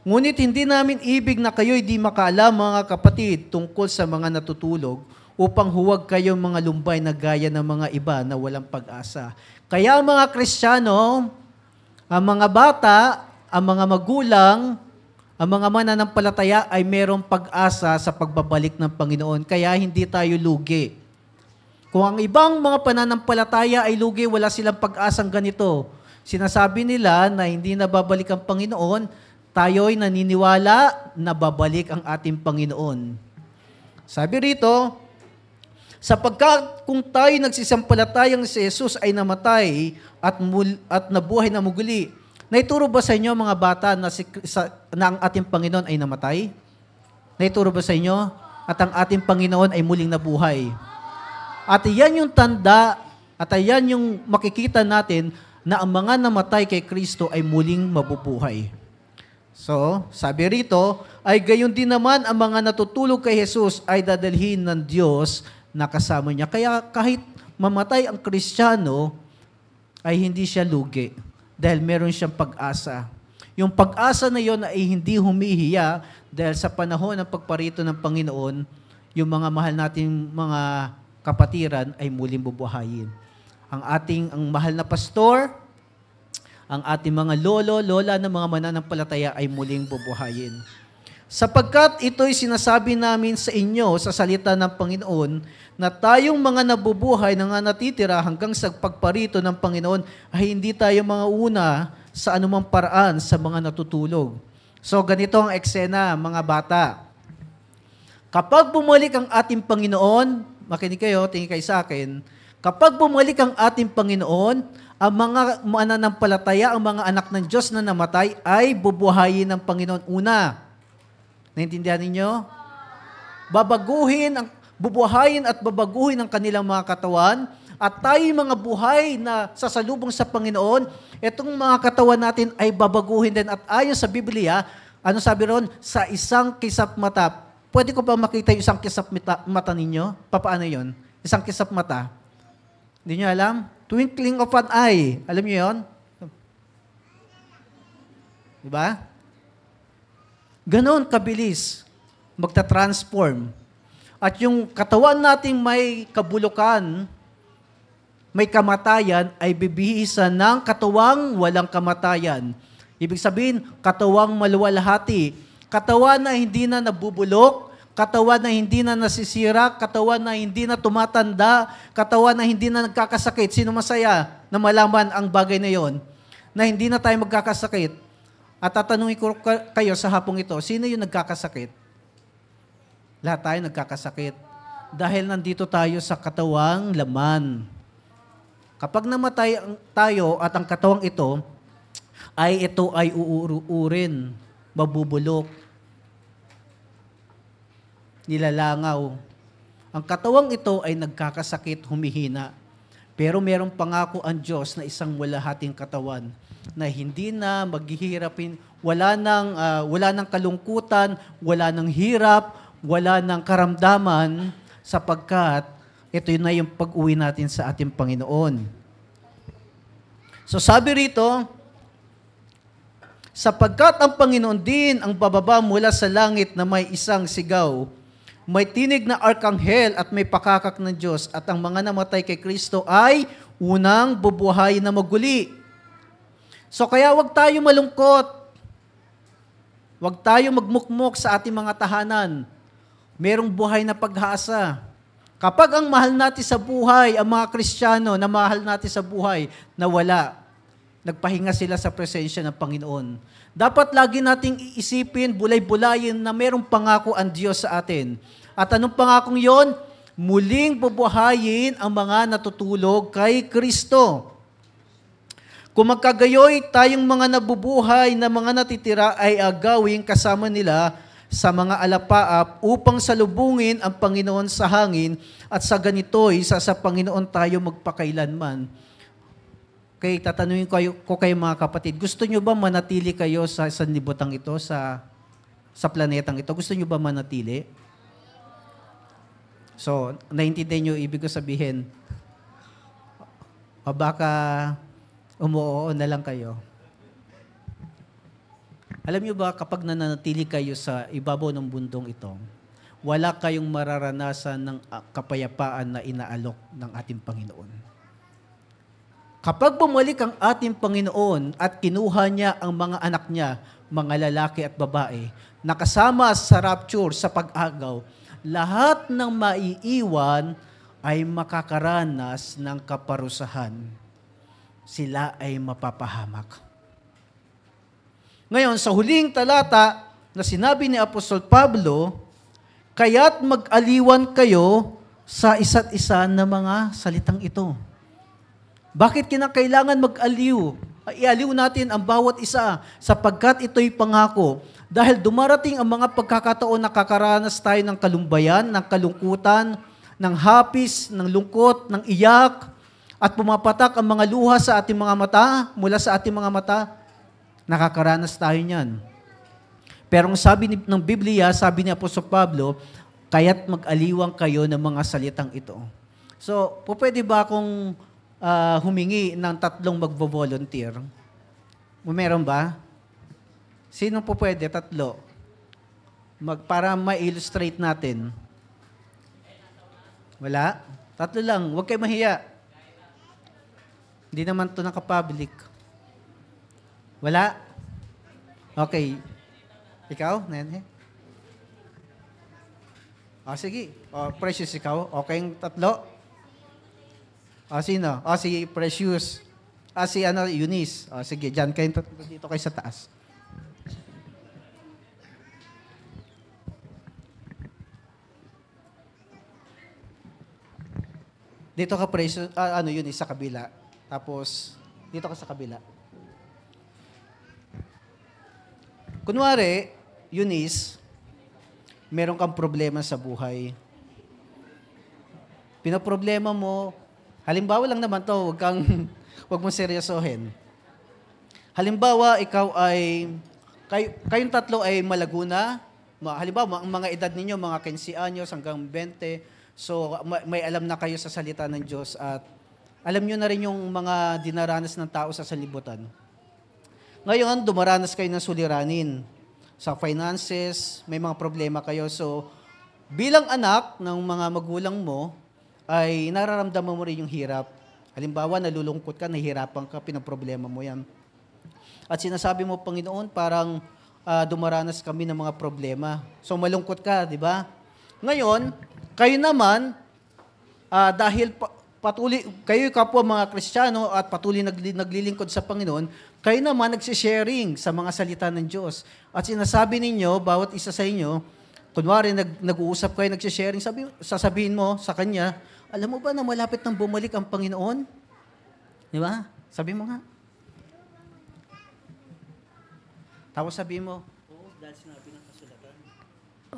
Ngunit hindi namin ibig na kayo'y di makaalam mga kapatid tungkol sa mga natutulog upang huwag kayong mga lumbay na gaya ng mga iba na walang pag-asa. Kaya mga Kristiyano, ang mga bata, ang mga magulang, ang mga mananampalataya ay merong pag-asa sa pagbabalik ng Panginoon. Kaya hindi tayo lugi. Kung ang ibang mga pananampalataya ay lugi, wala silang pag-asang ganito. Sinasabi nila na hindi nababalik ang Panginoon, tayo'y naniniwala na babalik ang ating Panginoon. Sabi rito, sapagkat kung tayo nagsisampalatayang si Jesus ay namatay at, mul- at nabuhay na muguli, naituro ba sa inyo mga bata na, si, sa, na ang ating Panginoon ay namatay? Naituro ba sa inyo? At ang ating Panginoon ay muling nabuhay. At iyan yung tanda at ayan yung makikita natin na ang mga namatay kay Kristo ay muling mabubuhay. So, sabi rito, ay gayon din naman ang mga natutulog kay Jesus ay dadalhin ng Diyos na kasama niya. Kaya kahit mamatay ang Kristiyano, ay hindi siya lugi dahil meron siyang pag-asa. Yung pag-asa na yon ay hindi humihiya dahil sa panahon ng pagparito ng Panginoon, yung mga mahal nating mga kapatiran ay muling bubuhayin. Ang ating ang mahal na pastor, ang ating mga lolo, lola ng mga mananampalataya ay muling bubuhayin. Sapagkat ito'y sinasabi namin sa inyo sa salita ng Panginoon na tayong mga nabubuhay na nga natitira hanggang sa pagparito ng Panginoon ay hindi tayo mga una sa anumang paraan sa mga natutulog. So ganito ang eksena mga bata. Kapag bumalik ang ating Panginoon, makinig kayo, tingin kayo sa akin, Kapag bumalik ang ating Panginoon, ang mga mananampalataya, ang mga anak ng Diyos na namatay ay bubuhayin ng Panginoon una. Naintindihan ninyo? Babaguhin, ang, bubuhayin at babaguhin ang kanilang mga katawan at tayo mga buhay na sasalubong sa Panginoon, itong mga katawan natin ay babaguhin din. At ayon sa Biblia, ano sabi ron? Sa isang kisap mata. Pwede ko pa makita yung isang kisap mata, mata ninyo? Papaano yon? Isang kisap mata. Hindi nyo alam? Twinkling of an eye. Alam nyo yon? Diba? Ganon kabilis magta-transform. At yung katawan nating may kabulukan, may kamatayan, ay bibihisan ng katawang walang kamatayan. Ibig sabihin, katawang maluwalhati. Katawan na hindi na nabubulok, katawan na hindi na nasisira, katawan na hindi na tumatanda, katawan na hindi na nagkakasakit. Sino masaya na malaman ang bagay na yon? Na hindi na tayo magkakasakit. At tatanungin ko kayo sa hapong ito, sino yung nagkakasakit? Lahat tayo nagkakasakit. Dahil nandito tayo sa katawang laman. Kapag namatay tayo at ang katawang ito, ay ito ay uuurin, babubulok, nilalangaw. Ang katawang ito ay nagkakasakit, humihina. Pero merong pangako ang Diyos na isang walahating katawan na hindi na maghihirapin, wala nang, uh, wala nang kalungkutan, wala nang hirap, wala nang karamdaman sapagkat ito na yung pag-uwi natin sa ating Panginoon. So sabi rito, sapagkat ang Panginoon din ang bababa mula sa langit na may isang sigaw, may tinig na arkanghel at may pakakak ng Diyos at ang mga namatay kay Kristo ay unang bubuhay na maguli. So kaya wag tayo malungkot. Wag tayo magmukmok sa ating mga tahanan. Merong buhay na pag-asa. Kapag ang mahal natin sa buhay, ang mga Kristiyano na mahal natin sa buhay, nawala, Nagpahinga sila sa presensya ng Panginoon. Dapat lagi nating iisipin, bulay-bulayin na mayroong pangako ang Diyos sa atin. At anong pangakong yon? Muling bubuhayin ang mga natutulog kay Kristo. Kung magkagayoy, tayong mga nabubuhay na mga natitira ay agawin kasama nila sa mga alapaap upang salubungin ang Panginoon sa hangin at sa ganito'y sa, sa Panginoon tayo magpakailanman Okay, tatanungin ko kayo, ko kayo mga kapatid, gusto nyo ba manatili kayo sa sanlibutan ito, sa, sa planetang ito? Gusto nyo ba manatili? So, naintindihan nyo ibig ko sabihin, o baka umuoo na lang kayo. Alam nyo ba, kapag nananatili kayo sa ibabaw ng bundong ito, wala kayong mararanasan ng kapayapaan na inaalok ng ating Panginoon Kapag bumalik ang ating Panginoon at kinuha niya ang mga anak niya, mga lalaki at babae, nakasama sa rapture, sa pag-agaw, lahat ng maiiwan ay makakaranas ng kaparusahan. Sila ay mapapahamak. Ngayon, sa huling talata na sinabi ni Apostol Pablo, kaya't mag-aliwan kayo sa isa't isa ng mga salitang ito bakit kinakailangan mag-aliw? Ialiw natin ang bawat isa sapagkat ito'y pangako. Dahil dumarating ang mga pagkakataon na kakaranas tayo ng kalumbayan, ng kalungkutan, ng hapis, ng lungkot, ng iyak, at pumapatak ang mga luha sa ating mga mata, mula sa ating mga mata, nakakaranas tayo niyan. Pero ang sabi ng Biblia, sabi ni Apostol Pablo, kaya't mag-aliwang kayo ng mga salitang ito. So, po pwede ba kung uh, humingi ng tatlong magvo-volunteer? Meron ba? Sino po pwede? Tatlo. Mag, para ma-illustrate natin. Wala? Tatlo lang. Huwag kayo mahiya. Hindi naman to nakapublic. Wala? Okay. Ikaw, Nene? O, oh, ah, sige. O, oh, ah, precious ikaw. Okay yung tatlo? Ah, sino? Ah, si Precious. Ah, si ano, Eunice. Ah, sige, dyan kayo dito kayo sa taas. Dito ka Precious, ah, ano, Eunice, sa kabila. Tapos, dito ka sa kabila. Kunwari, Eunice, meron kang problema sa buhay. Pinaproblema mo, Halimbawa lang naman to, wag kang wag mong seryosohin. Halimbawa, ikaw ay kay, kayong tatlo ay malaguna. Ma, halimbawa, ang mga edad ninyo, mga 15 anyos hanggang 20. So, may alam na kayo sa salita ng Diyos at alam nyo na rin yung mga dinaranas ng tao sa salibutan. Ngayon, dumaranas kayo ng suliranin sa finances, may mga problema kayo. So, bilang anak ng mga magulang mo, ay nararamdaman mo rin yung hirap. Halimbawa, nalulungkot ka, nahihirapan ka, pinaproblema mo yan. At sinasabi mo, Panginoon, parang uh, dumaranas kami ng mga problema. So malungkot ka, di ba? Ngayon, kayo naman, uh, dahil pa- patuloy, kayo kapwa mga Kristiyano at patuloy nagli, naglilingkod sa Panginoon, kayo naman nagsisharing sa mga salita ng Diyos. At sinasabi ninyo, bawat isa sa inyo, kunwari nag, nag-uusap kayo, nagsisharing, sabi, sasabihin mo sa Kanya, alam mo ba na malapit nang bumalik ang Panginoon? Di ba? Sabi mo nga. Tapos sabi mo, Oo, dahil sinabi ng kasulatan.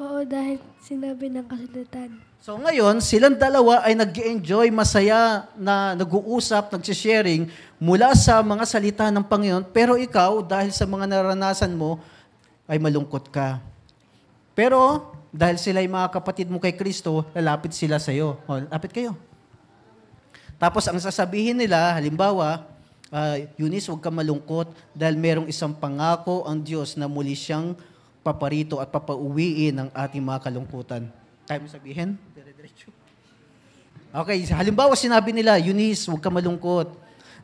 Oo, dahil sinabi ng kasulatan. So ngayon, silang dalawa ay nag enjoy masaya na nag-uusap, nag-sharing mula sa mga salita ng Panginoon. Pero ikaw, dahil sa mga naranasan mo, ay malungkot ka. Pero dahil sila ay mga kapatid mo kay Kristo, lalapit sila sa iyo. O, lapit kayo. Tapos ang sasabihin nila, halimbawa, uh, Eunice, huwag kang malungkot dahil merong isang pangako ang Diyos na muli siyang paparito at papauwiin ang ating mga kalungkutan. Kaya mo sabihin? Okay, halimbawa sinabi nila, Eunice, huwag kang malungkot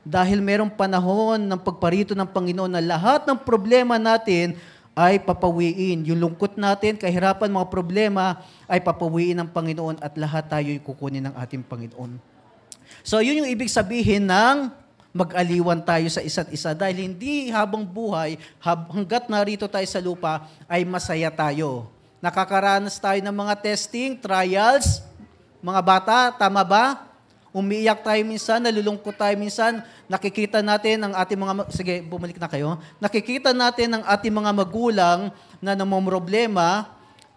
dahil merong panahon ng pagparito ng Panginoon na lahat ng problema natin ay papawiin. Yung lungkot natin, kahirapan, mga problema, ay papawiin ng Panginoon at lahat tayo'y kukunin ng ating Panginoon. So, yun yung ibig sabihin ng mag-aliwan tayo sa isa't isa dahil hindi habang buhay, hanggat narito tayo sa lupa, ay masaya tayo. Nakakaranas tayo ng mga testing, trials, mga bata, tama ba? Umiiyak tayo minsan, nalulungkot tayo minsan, nakikita natin ang ating mga, sige, bumalik na kayo, nakikita natin ang ating mga magulang na namomroblema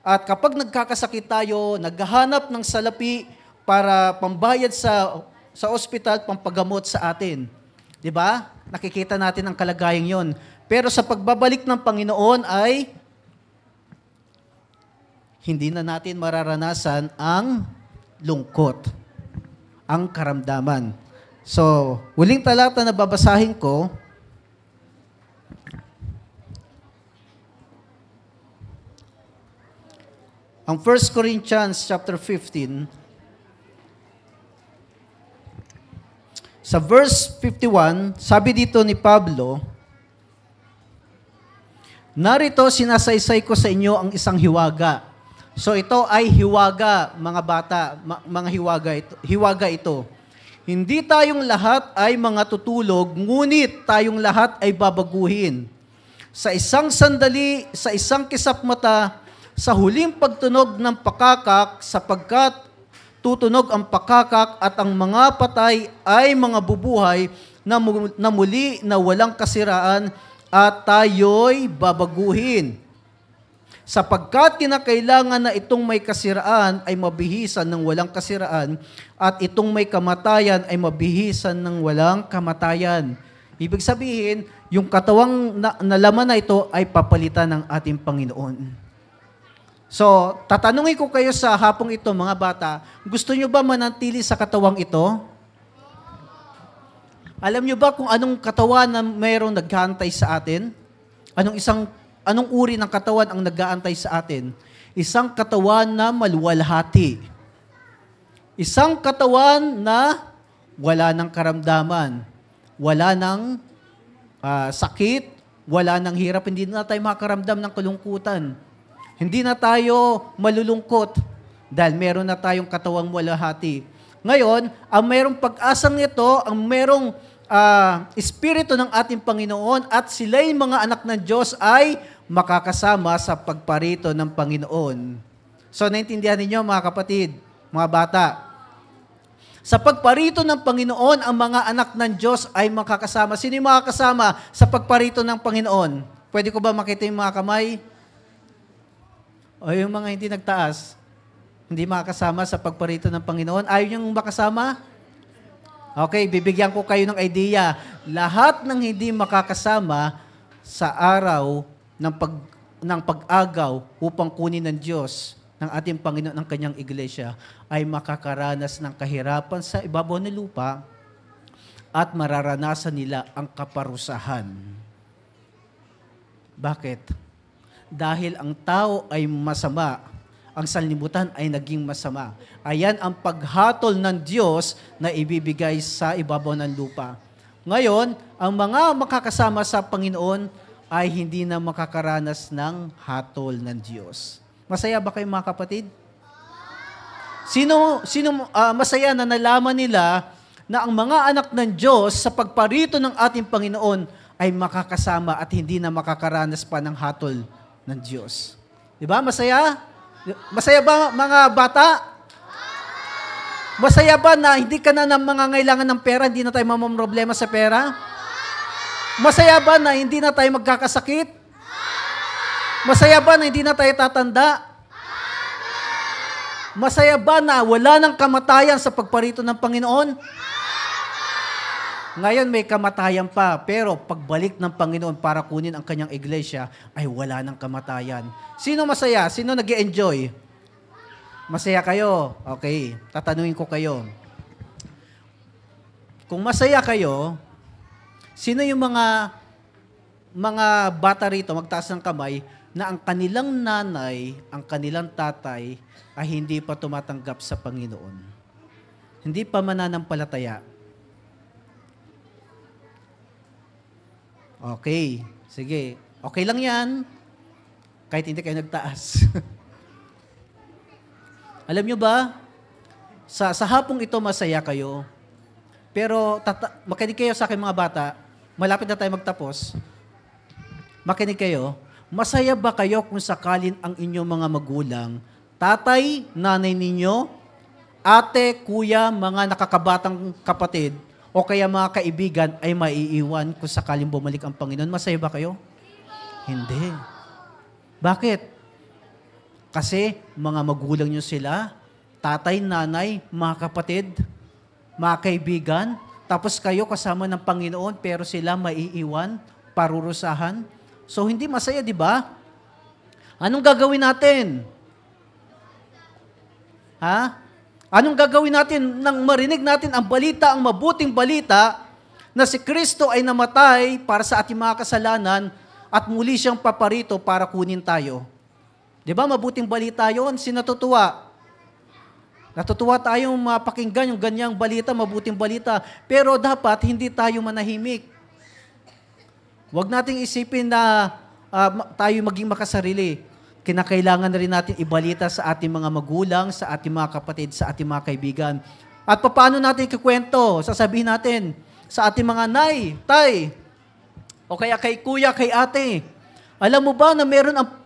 at kapag nagkakasakit tayo, naghahanap ng salapi para pambayad sa sa ospital, pampagamot sa atin. 'Di ba? Nakikita natin ang kalagayan 'yon. Pero sa pagbabalik ng Panginoon ay hindi na natin mararanasan ang lungkot ang karamdaman. So, huling talata na babasahin ko, ang 1 Corinthians chapter 15, sa verse 51, sabi dito ni Pablo, Narito sinasaysay ko sa inyo ang isang hiwaga So ito ay hiwaga, mga bata, ma- mga hiwaga ito, hiwaga ito. Hindi tayong lahat ay mga tutulog, ngunit tayong lahat ay babaguhin. Sa isang sandali, sa isang kisap mata, sa huling pagtunog ng pakakak, sapagkat tutunog ang pakakak at ang mga patay ay mga bubuhay na muli na walang kasiraan at tayo'y babaguhin sapagkat kinakailangan na itong may kasiraan ay mabihisan ng walang kasiraan at itong may kamatayan ay mabihisan ng walang kamatayan. Ibig sabihin, yung katawang na, na na ito ay papalitan ng ating Panginoon. So, tatanungin ko kayo sa hapong ito, mga bata, gusto nyo ba manatili sa katawang ito? Alam nyo ba kung anong katawan na mayroong naghantay sa atin? Anong isang Anong uri ng katawan ang nag-aantay sa atin? Isang katawan na maluwalhati. Isang katawan na wala ng karamdaman, wala ng uh, sakit, wala ng hirap, hindi na tayo makaramdam ng kalungkutan. Hindi na tayo malulungkot dahil meron na tayong katawang walahati. Ngayon, ang merong pag-asang ito, ang merong uh, Espiritu ng ating Panginoon at sila'y mga anak ng Diyos ay makakasama sa pagparito ng Panginoon. So, naintindihan ninyo mga kapatid, mga bata. Sa pagparito ng Panginoon, ang mga anak ng Diyos ay makakasama. Sino yung makakasama sa pagparito ng Panginoon? Pwede ko ba makita yung mga kamay? O yung mga hindi nagtaas? Hindi makakasama sa pagparito ng Panginoon? Ayaw niyang makasama? Makasama? Okay, bibigyan ko kayo ng idea. Lahat ng hindi makakasama sa araw ng pag ng pag-agaw upang kunin ng Diyos ng ating Panginoon ng kanyang iglesia ay makakaranas ng kahirapan sa ibabaw ng lupa at mararanasan nila ang kaparusahan. Bakit? Dahil ang tao ay masama ang sanlibutan ay naging masama. Ayan ang paghatol ng Diyos na ibibigay sa ibabaw ng lupa. Ngayon, ang mga makakasama sa Panginoon ay hindi na makakaranas ng hatol ng Diyos. Masaya ba kayo mga kapatid? Sino, sino uh, masaya na nalaman nila na ang mga anak ng Diyos sa pagparito ng ating Panginoon ay makakasama at hindi na makakaranas pa ng hatol ng Diyos. Di ba? Masaya? Masaya ba mga bata? Masaya ba na hindi ka na ng mga ngailangan ng pera, hindi na tayo problema sa pera? Masaya ba na hindi na tayo magkakasakit? Masaya ba na hindi na tayo tatanda? Masaya ba na wala ng kamatayan sa pagparito ng Panginoon? Ngayon may kamatayan pa, pero pagbalik ng Panginoon para kunin ang kanyang iglesia, ay wala ng kamatayan. Sino masaya? Sino nag enjoy Masaya kayo? Okay, tatanungin ko kayo. Kung masaya kayo, sino yung mga mga bata rito, magtaas ng kamay, na ang kanilang nanay, ang kanilang tatay, ay hindi pa tumatanggap sa Panginoon. Hindi pa mananampalataya. Okay, sige. Okay lang yan. Kahit hindi kayo nagtaas. Alam nyo ba, sa, sa hapong ito masaya kayo. Pero tata- makinig kayo sa akin mga bata, malapit na tayo magtapos. Makinig kayo, masaya ba kayo kung sakalin ang inyong mga magulang, tatay, nanay ninyo, ate, kuya, mga nakakabatang kapatid, o kaya mga kaibigan ay maiiwan kung sakaling bumalik ang Panginoon. Masaya ba kayo? Hindi. Bakit? Kasi mga magulang nyo sila, tatay, nanay, mga kapatid, mga kaibigan, tapos kayo kasama ng Panginoon pero sila maiiwan, parurusahan. So hindi masaya, di ba? Anong gagawin natin? Ha? Anong gagawin natin nang marinig natin ang balita, ang mabuting balita na si Kristo ay namatay para sa ating mga kasalanan at muli siyang paparito para kunin tayo? Di ba mabuting balita yon? Sinatutuwa. Natutuwa tayong mapakinggan yung ganyang balita, mabuting balita. Pero dapat hindi tayo manahimik. Huwag nating isipin na uh, tayo maging makasarili kinakailangan na rin natin ibalita sa ating mga magulang, sa ating mga kapatid, sa ating mga kaibigan. At paano natin kikwento? Sasabihin natin sa ating mga nay, tay, o kaya kay kuya, kay ate. Alam mo ba na meron ang pangako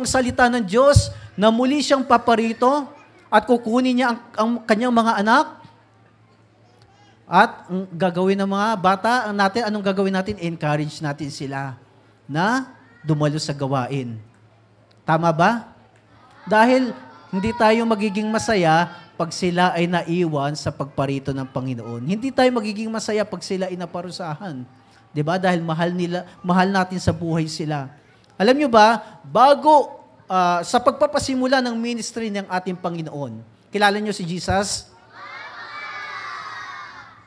pangakong salita ng Diyos na muli siyang paparito at kukunin niya ang, ang kanyang mga anak? At ang gagawin ng mga bata natin, anong gagawin natin? Encourage natin sila na dumalo sa gawain. Tama ba? Dahil hindi tayo magiging masaya pag sila ay naiwan sa pagparito ng Panginoon. Hindi tayo magiging masaya pag sila ay naparusahan. 'Di ba? Dahil mahal nila, mahal natin sa buhay sila. Alam niyo ba, bago uh, sa pagpapasimula ng ministry ng ating Panginoon, kilala niyo si Jesus?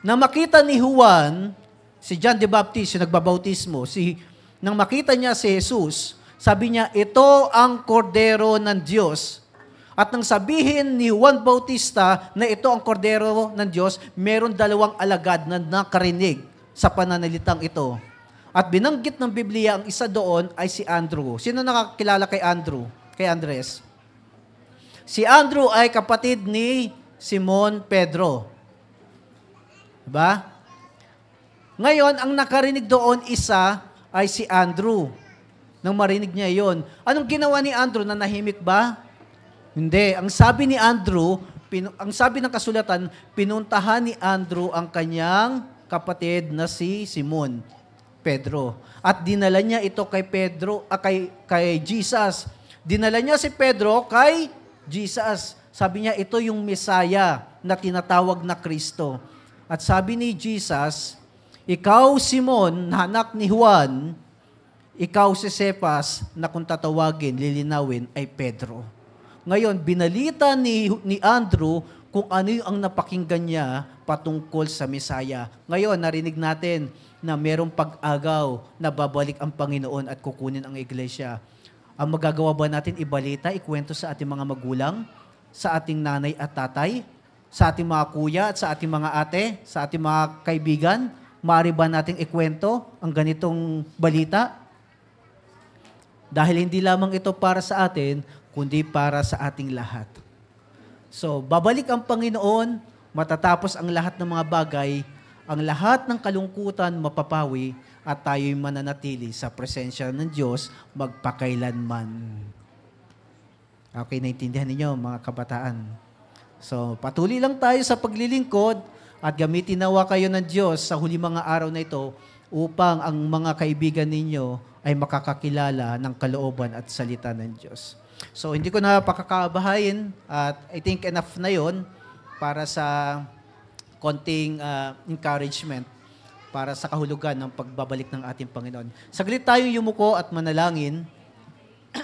Na makita ni Juan, si John the Baptist, yung nagbabautismo, si, nang makita niya si Jesus, sabi niya, ito ang kordero ng Diyos. At nang sabihin ni Juan Bautista na ito ang kordero ng Diyos, meron dalawang alagad na nakarinig sa pananalitang ito. At binanggit ng Biblia ang isa doon ay si Andrew. Sino nakakilala kay Andrew? Kay Andres? Si Andrew ay kapatid ni Simon Pedro. Ba? Diba? Ngayon, ang nakarinig doon isa ay si Andrew. Nang marinig niya yon, anong ginawa ni Andrew? Nanahimik ba? Hindi. Ang sabi ni Andrew, pin, ang sabi ng kasulatan, pinuntahan ni Andrew ang kanyang kapatid na si Simon, Pedro. At dinala niya ito kay Pedro, ah, kay, kay Jesus. Dinala niya si Pedro kay Jesus. Sabi niya, ito yung Messiah na tinatawag na Kristo. At sabi ni Jesus, Ikaw, Simon, hanak ni Juan, ikaw si Cephas na kung tatawagin, lilinawin ay Pedro. Ngayon, binalita ni, ni Andrew kung ano ang napakinggan niya patungkol sa Misaya. Ngayon, narinig natin na merong pag-agaw na babalik ang Panginoon at kukunin ang iglesia. Ang magagawa ba natin ibalita, ikwento sa ating mga magulang, sa ating nanay at tatay, sa ating mga kuya at sa ating mga ate, sa ating mga kaibigan? Maaari ba natin ikwento ang ganitong balita? Dahil hindi lamang ito para sa atin, kundi para sa ating lahat. So, babalik ang Panginoon, matatapos ang lahat ng mga bagay, ang lahat ng kalungkutan mapapawi, at tayo'y mananatili sa presensya ng Diyos magpakailanman. Okay, naintindihan ninyo mga kabataan. So, patuloy lang tayo sa paglilingkod at gamitin nawa kayo ng Diyos sa huli mga araw na ito upang ang mga kaibigan ninyo ay makakakilala ng kalooban at salita ng Diyos. So, hindi ko na pakakabahayin at I think enough na yon para sa konting uh, encouragement para sa kahulugan ng pagbabalik ng ating Panginoon. Saglit tayong yumuko at manalangin.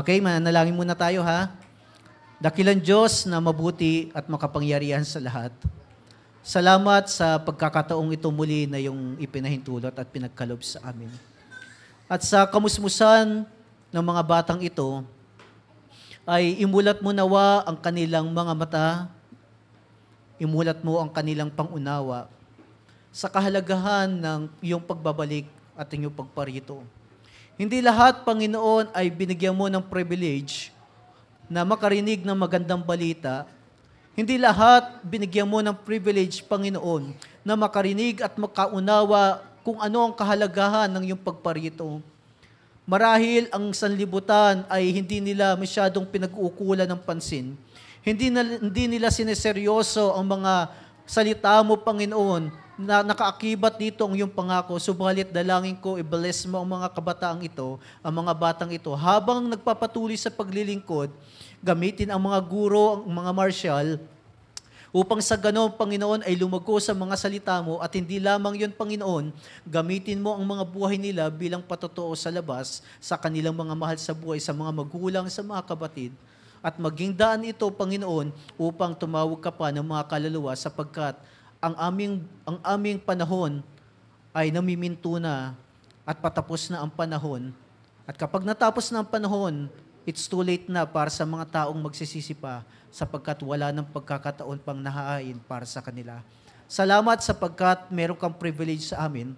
okay, manalangin muna tayo ha. Dakilan Diyos na mabuti at makapangyarihan sa lahat. Salamat sa pagkakataong ito muli na yung ipinahintulot at pinagkalob sa amin. At sa kamusmusan ng mga batang ito, ay imulat mo nawa ang kanilang mga mata, imulat mo ang kanilang pangunawa sa kahalagahan ng iyong pagbabalik at iyong pagparito. Hindi lahat, Panginoon, ay binigyan mo ng privilege na makarinig ng magandang balita hindi lahat binigyan mo ng privilege, Panginoon, na makarinig at makaunawa kung ano ang kahalagahan ng iyong pagparito. Marahil ang sanlibutan ay hindi nila masyadong pinag-uukulan ng pansin. Hindi, na, hindi nila sineseryoso ang mga salita mo, Panginoon, na nakaakibat dito ang iyong pangako. Subalit dalangin ko, i-bless mo ang mga kabataang ito, ang mga batang ito, habang nagpapatuloy sa paglilingkod, Gamitin ang mga guro, ang mga marshal, upang sa ganon, Panginoon, ay lumago sa mga salita mo at hindi lamang yon Panginoon, gamitin mo ang mga buhay nila bilang patotoo sa labas sa kanilang mga mahal sa buhay, sa mga magulang, sa mga kabatid. At maging daan ito, Panginoon, upang tumawag ka pa ng mga kaluluwa sapagkat ang aming, ang aming panahon ay namiminto na at patapos na ang panahon. At kapag natapos na ang panahon, it's too late na para sa mga taong magsisisi pa sapagkat wala ng pagkakataon pang nahahain para sa kanila. Salamat sapagkat meron kang privilege sa amin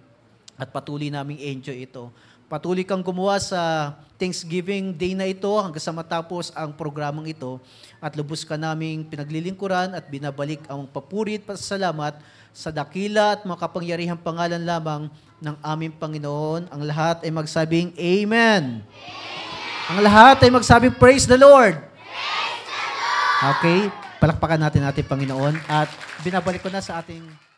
at patuloy naming enjoy ito. Patuloy kang gumawa sa Thanksgiving Day na ito hanggang sa matapos ang programang ito at lubos ka naming pinaglilingkuran at binabalik ang papuri at pasalamat sa dakila at makapangyarihang pangalan lamang ng aming Panginoon. Ang lahat ay magsabing Amen! Amen! Ang lahat ay magsabi, Praise the Lord! Praise the Lord! Okay, palakpakan natin natin Panginoon at binabalik ko na sa ating...